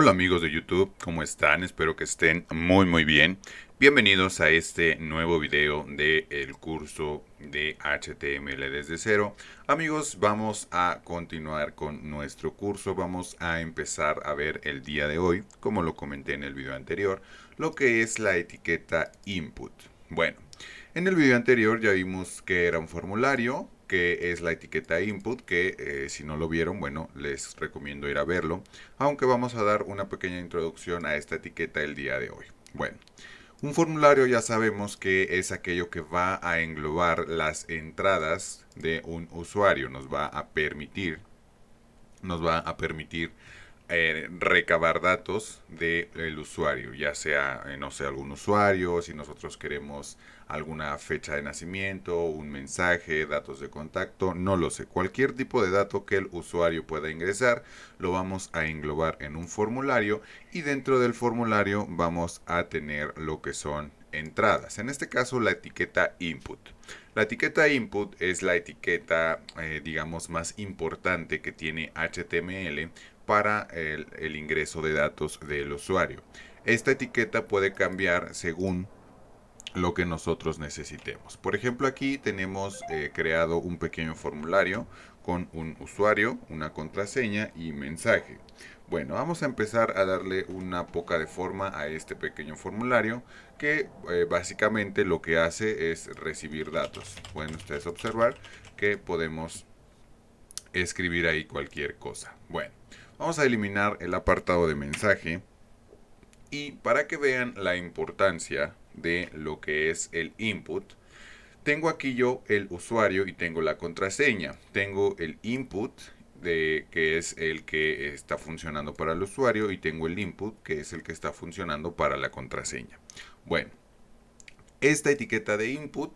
Hola amigos de YouTube, ¿cómo están? Espero que estén muy muy bien. Bienvenidos a este nuevo video del curso de HTML desde cero. Amigos, vamos a continuar con nuestro curso. Vamos a empezar a ver el día de hoy, como lo comenté en el video anterior, lo que es la etiqueta input. Bueno, en el video anterior ya vimos que era un formulario, que es la etiqueta input, que eh, si no lo vieron, bueno, les recomiendo ir a verlo, aunque vamos a dar una pequeña introducción a esta etiqueta el día de hoy. Bueno, un formulario ya sabemos que es aquello que va a englobar las entradas de un usuario, nos va a permitir, nos va a permitir eh, recabar datos del usuario, ya sea, eh, no sé, algún usuario, si nosotros queremos alguna fecha de nacimiento, un mensaje, datos de contacto, no lo sé. Cualquier tipo de dato que el usuario pueda ingresar, lo vamos a englobar en un formulario y dentro del formulario vamos a tener lo que son entradas. En este caso, la etiqueta input. La etiqueta input es la etiqueta, eh, digamos, más importante que tiene HTML para el, ingreso de datos del usuario. Esta etiqueta puede cambiar según lo que nosotros necesitemos. Por ejemplo, aquí tenemos eh, creado un pequeño formulario con un usuario, una contraseña y mensaje. Bueno, vamos a empezar a darle una poca de forma a este pequeño formulario que eh, básicamente lo que hace es recibir datos. Pueden ustedes observar que podemos escribir ahí cualquier cosa. Bueno, Vamos a eliminar el apartado de mensaje y para que vean la importancia de lo que es el input, tengo aquí yo el usuario y tengo la contraseña. Tengo el input de, que es el que está funcionando para el usuario y tengo el input que es el que está funcionando para la contraseña. Bueno, esta etiqueta de input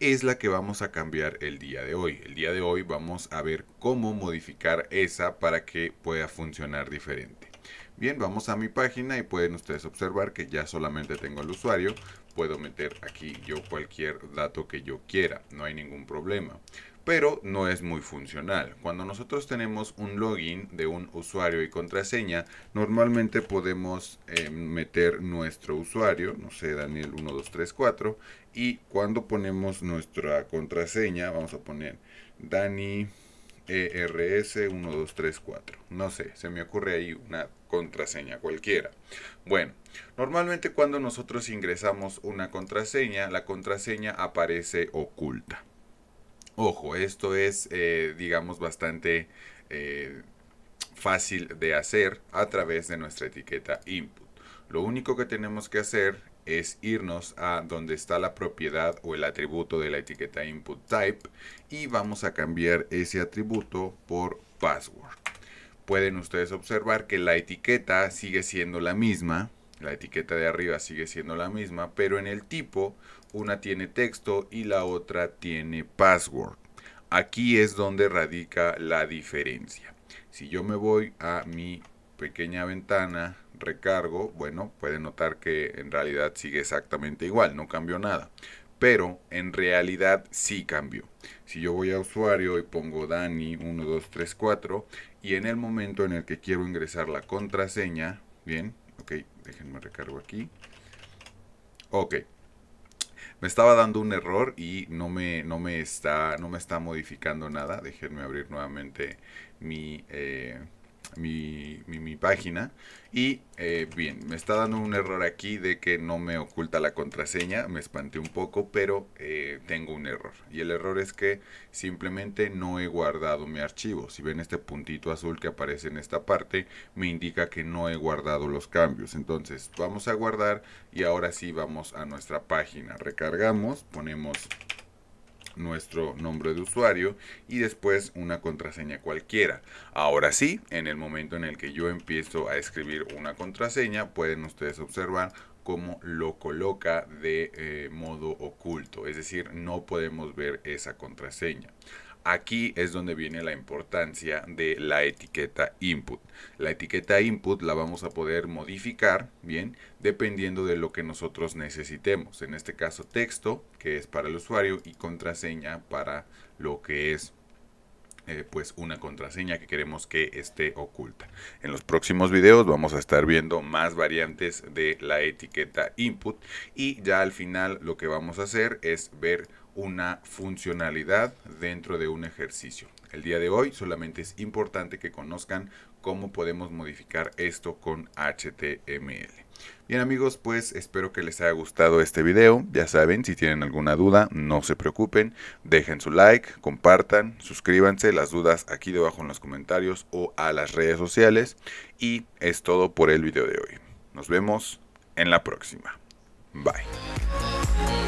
es la que vamos a cambiar el día de hoy. El día de hoy vamos a ver cómo modificar esa para que pueda funcionar diferente. Bien, vamos a mi página y pueden ustedes observar que ya solamente tengo el usuario. Puedo meter aquí yo cualquier dato que yo quiera, no hay ningún problema pero no es muy funcional. Cuando nosotros tenemos un login de un usuario y contraseña, normalmente podemos em, meter nuestro usuario, no sé, Daniel 1234, y cuando ponemos nuestra contraseña, vamos a poner Dani ERS 1234. No sé, se me ocurre ahí una contraseña cualquiera. Bueno, normalmente cuando nosotros ingresamos una contraseña, la contraseña aparece oculta. Ojo, esto es, eh, digamos, bastante eh, fácil de hacer a través de nuestra etiqueta input. Lo único que tenemos que hacer es irnos a donde está la propiedad o el atributo de la etiqueta input type y vamos a cambiar ese atributo por password. Pueden ustedes observar que la etiqueta sigue siendo la misma, la etiqueta de arriba sigue siendo la misma, pero en el tipo una tiene texto y la otra tiene password. Aquí es donde radica la diferencia. Si yo me voy a mi pequeña ventana, recargo, bueno, puede notar que en realidad sigue exactamente igual, no cambió nada. Pero en realidad sí cambió. Si yo voy a usuario y pongo Dani 1234 y en el momento en el que quiero ingresar la contraseña, bien, Ok, déjenme recargo aquí. Ok. Me estaba dando un error y no me, no me, está, no me está modificando nada. Déjenme abrir nuevamente mi... Eh, mi, página. Y eh, bien, me está dando un error aquí de que no me oculta la contraseña. Me espanté un poco, pero eh, tengo un error. Y el error es que simplemente no he guardado mi archivo. Si ven este puntito azul que aparece en esta parte, me indica que no he guardado los cambios. Entonces vamos a guardar y ahora sí vamos a nuestra página. Recargamos, ponemos nuestro nombre de usuario y después una contraseña cualquiera. Ahora sí, en el momento en el que yo empiezo a escribir una contraseña, pueden ustedes observar cómo lo coloca de eh, modo oculto, es decir, no podemos ver esa contraseña. Aquí es donde viene la importancia de la etiqueta input. La etiqueta input la vamos a poder modificar, bien, dependiendo de lo que nosotros necesitemos. En este caso texto, que es para el usuario, y contraseña para lo que es eh, pues una contraseña que queremos que esté oculta. En los próximos videos vamos a estar viendo más variantes de la etiqueta input y ya al final lo que vamos a hacer es ver una funcionalidad dentro de un ejercicio. El día de hoy solamente es importante que conozcan cómo podemos modificar esto con HTML. Bien amigos, pues espero que les haya gustado este video. Ya saben, si tienen alguna duda, no se preocupen. Dejen su like, compartan, suscríbanse. Las dudas aquí debajo en los comentarios o a las redes sociales. Y es todo por el video de hoy. Nos vemos en la próxima. Bye.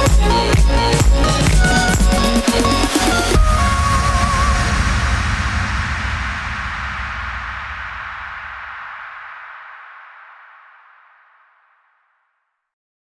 oh,